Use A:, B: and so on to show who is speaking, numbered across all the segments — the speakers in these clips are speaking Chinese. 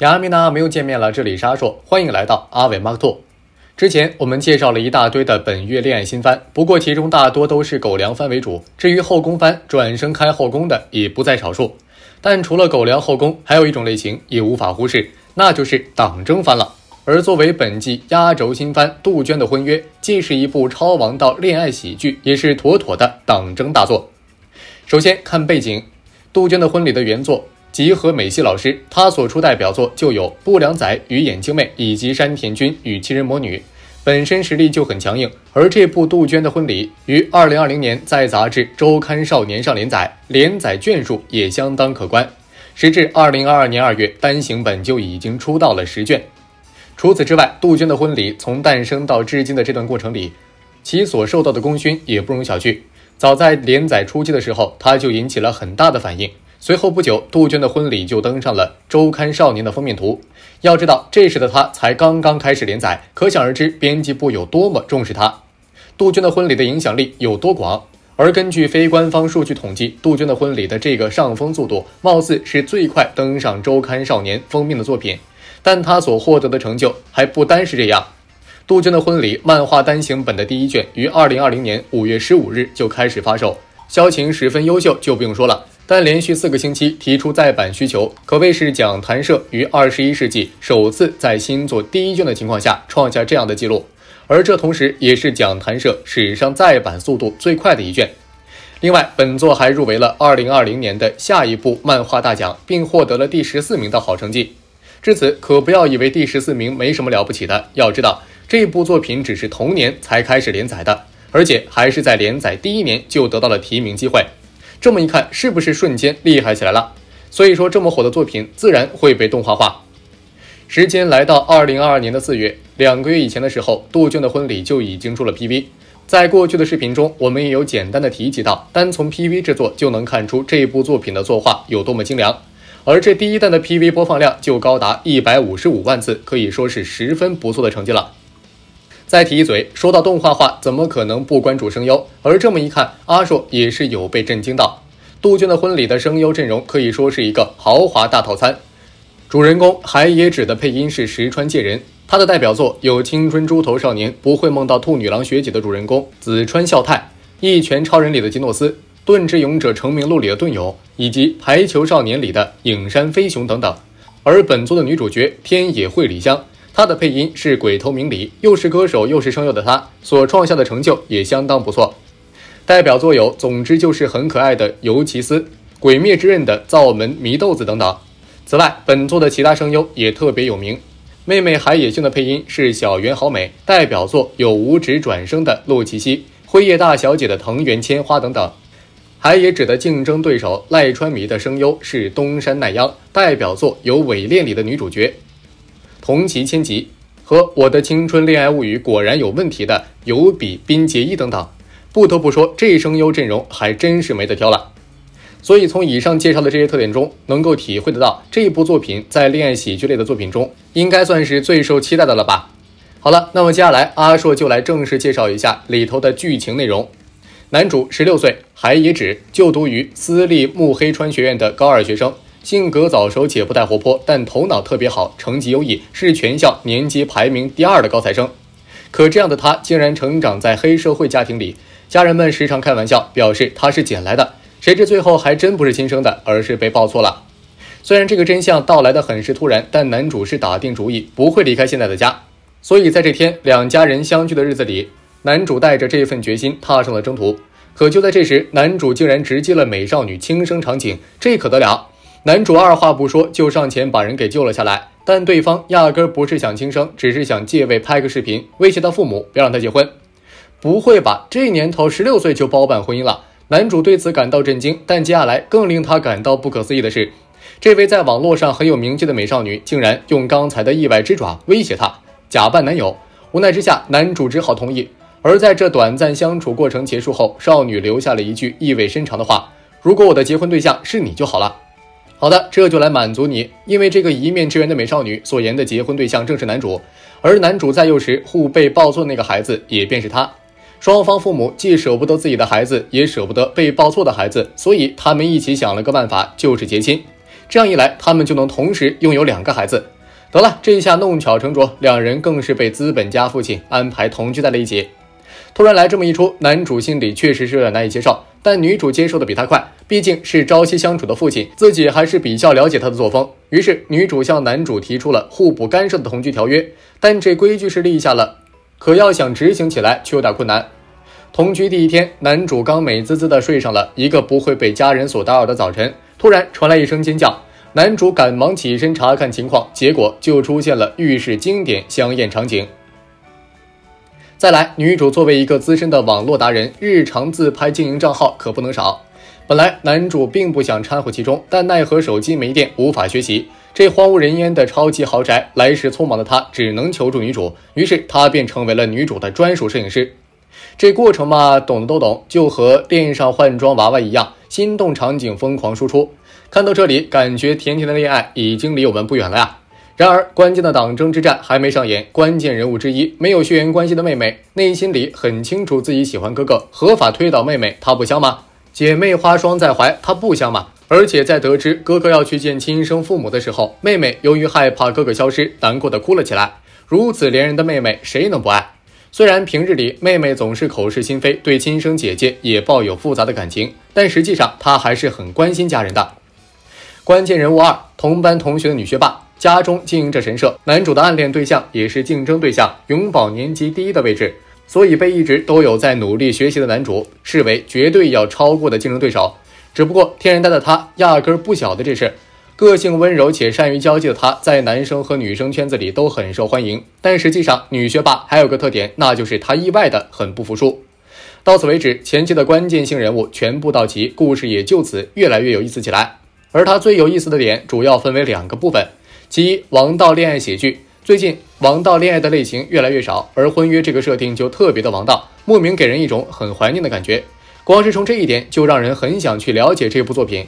A: 雅米娜没有见面了。这里是阿硕，欢迎来到阿伟 Two。之前我们介绍了一大堆的本月恋爱新番，不过其中大多都是狗粮番为主。至于后宫番，转身开后宫的也不在少数。但除了狗粮后宫，还有一种类型也无法忽视，那就是党争番了。而作为本季压轴新番，《杜鹃的婚约》既是一部超王道恋爱喜剧，也是妥妥的党争大作。首先看背景，《杜鹃的婚礼》的原作。及和美希老师，他所出代表作就有《不良仔与眼镜妹》以及《山田君与七人魔女》，本身实力就很强硬。而这部《杜鹃的婚礼》于2020年在杂志周刊少年上连载，连载卷数也相当可观。时至2022年2月，单行本就已经出到了十卷。除此之外，《杜鹃的婚礼》从诞生到至今的这段过程里，其所受到的功勋也不容小觑。早在连载初期的时候，它就引起了很大的反应。随后不久，杜鹃的婚礼就登上了《周刊少年》的封面图。要知道，这时的她才刚刚开始连载，可想而知编辑部有多么重视她。杜鹃的婚礼的影响力有多广？而根据非官方数据统计，杜鹃的婚礼的这个上封速度，貌似是最快登上《周刊少年》封面的作品。但他所获得的成就还不单是这样。杜鹃的婚礼漫画单行本的第一卷于二零二零年五月十五日就开始发售，销情十分优秀，就不用说了。但连续四个星期提出再版需求，可谓是讲谈社于二十一世纪首次在新作第一卷的情况下创下这样的记录，而这同时也是讲谈社史上再版速度最快的一卷。另外，本作还入围了二零二零年的下一部漫画大奖，并获得了第十四名的好成绩。至此，可不要以为第十四名没什么了不起的，要知道这部作品只是同年才开始连载的，而且还是在连载第一年就得到了提名机会。这么一看，是不是瞬间厉害起来了？所以说，这么火的作品自然会被动画化。时间来到二零二二年的四月，两个月以前的时候，《杜鹃的婚礼》就已经出了 PV。在过去的视频中，我们也有简单的提及到，单从 PV 制作就能看出这部作品的作画有多么精良。而这第一弹的 PV 播放量就高达一百五十五万次，可以说是十分不错的成绩了。再提一嘴，说到动画化，怎么可能不关注声优？而这么一看，阿硕也是有被震惊到。《杜鹃的婚礼》的声优阵容可以说是一个豪华大套餐。主人公海野指的配音是石川界人，他的代表作有《青春猪头少年不会梦到兔女郎学姐》的主人公紫川孝太，《一拳超人》里的吉诺斯，《盾之勇者成名录》里的盾友，以及《排球少年》里的影山飞雄等等。而本作的女主角天野惠里香。他的配音是鬼头明里，又是歌手又是声优的他所创下的成就也相当不错，代表作有《总之就是很可爱的尤其斯》《鬼灭之刃》的灶门祢豆子等等。此外，本作的其他声优也特别有名，妹妹海野幸的配音是小圆好美，代表作有《五指转生》的陆琪希、《辉夜大小姐》的藤原千花等等。海野指的竞争对手赖川弥的声优是东山奈央，代表作有《伪恋》里的女主角。同级千级和我的青春恋爱物语果然有问题的有比滨结衣等等，不得不说这声优阵容还真是没得挑了。所以从以上介绍的这些特点中，能够体会得到这部作品在恋爱喜剧类的作品中应该算是最受期待的了吧？好了，那么接下来阿硕就来正式介绍一下里头的剧情内容。男主十六岁，海野指，就读于私立目黑川学院的高二学生。性格早熟且不太活泼，但头脑特别好，成绩优异，是全校年级排名第二的高材生。可这样的他竟然成长在黑社会家庭里，家人们时常开玩笑表示他是捡来的。谁知最后还真不是亲生的，而是被抱错了。虽然这个真相到来的很是突然，但男主是打定主意不会离开现在的家。所以在这天两家人相聚的日子里，男主带着这份决心踏上了征途。可就在这时，男主竟然直击了美少女轻生场景，这可得了！男主二话不说就上前把人给救了下来，但对方压根不是想轻生，只是想借位拍个视频，威胁他父母别让他结婚。不会吧？这年头十六岁就包办婚姻了？男主对此感到震惊。但接下来更令他感到不可思议的是，这位在网络上很有名气的美少女竟然用刚才的意外之爪威胁他假扮男友。无奈之下，男主只好同意。而在这短暂相处过程结束后，少女留下了一句意味深长的话：“如果我的结婚对象是你就好了。”好的，这就来满足你。因为这个一面之缘的美少女所言的结婚对象正是男主，而男主在幼时互被抱错的那个孩子也便是他。双方父母既舍不得自己的孩子，也舍不得被抱错的孩子，所以他们一起想了个办法，就是结亲。这样一来，他们就能同时拥有两个孩子。得了，这一下弄巧成拙，两人更是被资本家父亲安排同居在了一起。突然来这么一出，男主心里确实是有点难以接受。但女主接受的比他快，毕竟是朝夕相处的父亲，自己还是比较了解他的作风。于是女主向男主提出了互不干涉的同居条约，但这规矩是立下了，可要想执行起来却有点困难。同居第一天，男主刚美滋滋地睡上了一个不会被家人所打扰的早晨，突然传来一声尖叫，男主赶忙起身查看情况，结果就出现了浴室经典香艳场景。再来，女主作为一个资深的网络达人，日常自拍经营账号可不能少。本来男主并不想掺和其中，但奈何手机没电，无法学习。这荒无人烟的超级豪宅，来时匆忙的他只能求助女主，于是他便成为了女主的专属摄影师。这过程嘛，懂的都懂，就和恋上换装娃娃一样，心动场景疯狂输出。看到这里，感觉甜甜的恋爱已经离我们不远了呀。然而，关键的党争之战还没上演。关键人物之一，没有血缘关系的妹妹，内心里很清楚自己喜欢哥哥，合法推倒妹妹，她不香吗？姐妹花双在怀，她不香吗？而且在得知哥哥要去见亲生父母的时候，妹妹由于害怕哥哥消失，难过的哭了起来。如此怜人的妹妹，谁能不爱？虽然平日里妹妹总是口是心非，对亲生姐姐也抱有复杂的感情，但实际上她还是很关心家人的。关键人物二，同班同学的女学霸。家中经营着神社，男主的暗恋对象也是竞争对象，永保年级第一的位置，所以被一直都有在努力学习的男主视为绝对要超过的竞争对手。只不过天然呆的他压根不晓得这事。个性温柔且善于交际的他，在男生和女生圈子里都很受欢迎。但实际上，女学霸还有个特点，那就是她意外的很不服输。到此为止，前期的关键性人物全部到齐，故事也就此越来越有意思起来。而他最有意思的点，主要分为两个部分。其一，王道恋爱喜剧。最近王道恋爱的类型越来越少，而婚约这个设定就特别的王道，莫名给人一种很怀念的感觉。光是从这一点就让人很想去了解这部作品。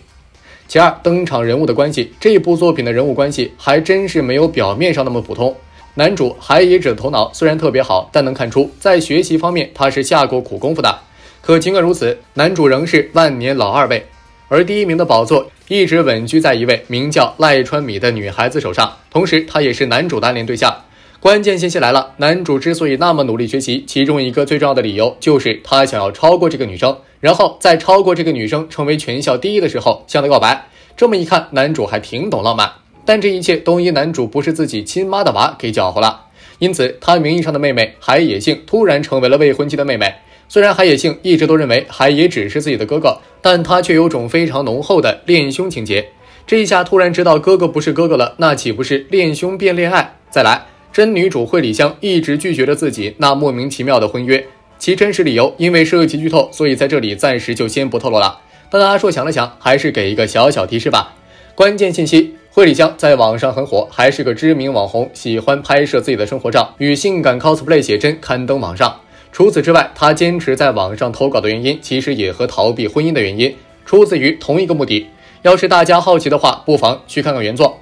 A: 其二，登场人物的关系。这部作品的人物关系还真是没有表面上那么普通。男主海野指头脑虽然特别好，但能看出在学习方面他是下过苦功夫的。可尽管如此，男主仍是万年老二位，而第一名的宝座。一直稳居在一位名叫赖川米的女孩子手上，同时她也是男主的暗恋对象。关键信息来了，男主之所以那么努力学习，其中一个最重要的理由就是他想要超过这个女生，然后在超过这个女生成为全校第一的时候向她告白。这么一看，男主还挺懂浪漫，但这一切都因男主不是自己亲妈的娃给搅和了，因此他名义上的妹妹海野幸突然成为了未婚妻的妹妹。虽然海野幸一直都认为海野只是自己的哥哥，但他却有种非常浓厚的恋兄情节。这一下突然知道哥哥不是哥哥了，那岂不是恋兄变恋爱？再来，真女主惠里香一直拒绝着自己那莫名其妙的婚约，其真实理由因为涉及剧透，所以在这里暂时就先不透露了。但阿硕想了想，还是给一个小小提示吧。关键信息：惠里香在网上很火，还是个知名网红，喜欢拍摄自己的生活照与性感 cosplay 写真刊登网上。除此之外，他坚持在网上投稿的原因，其实也和逃避婚姻的原因出自于同一个目的。要是大家好奇的话，不妨去看看原作。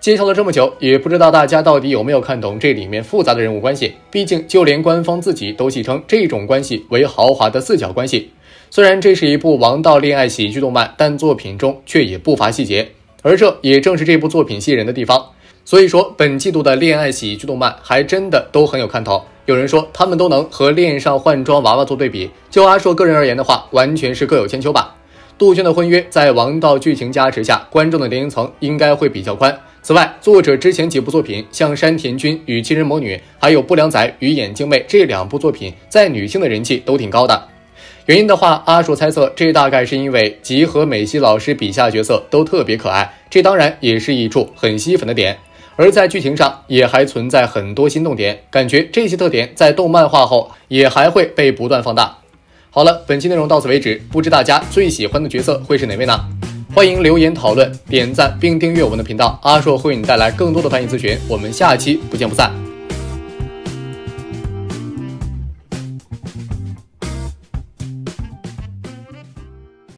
A: 介绍了这么久，也不知道大家到底有没有看懂这里面复杂的人物关系。毕竟就连官方自己都戏称这种关系为豪华的四角关系。虽然这是一部王道恋爱喜剧动漫，但作品中却也不乏细节，而这也正是这部作品吸引人的地方。所以说，本季度的恋爱喜剧动漫还真的都很有看头。有人说他们都能和恋上换装娃娃做对比，就阿硕个人而言的话，完全是各有千秋吧。杜鹃的婚约在王道剧情加持下，观众的年龄层应该会比较宽。此外，作者之前几部作品，像山田君与七人魔女，还有不良仔与眼镜妹这两部作品，在女性的人气都挺高的。原因的话，阿硕猜测这大概是因为吉和美希老师笔下角色都特别可爱，这当然也是一处很吸粉的点。而在剧情上也还存在很多新动点，感觉这些特点在动漫化后也还会被不断放大。好了，本期内容到此为止，不知大家最喜欢的角色会是哪位呢？欢迎留言讨论、点赞并订阅我们的频道。阿硕会为你带来更多的翻译咨询，我们下期不见不散。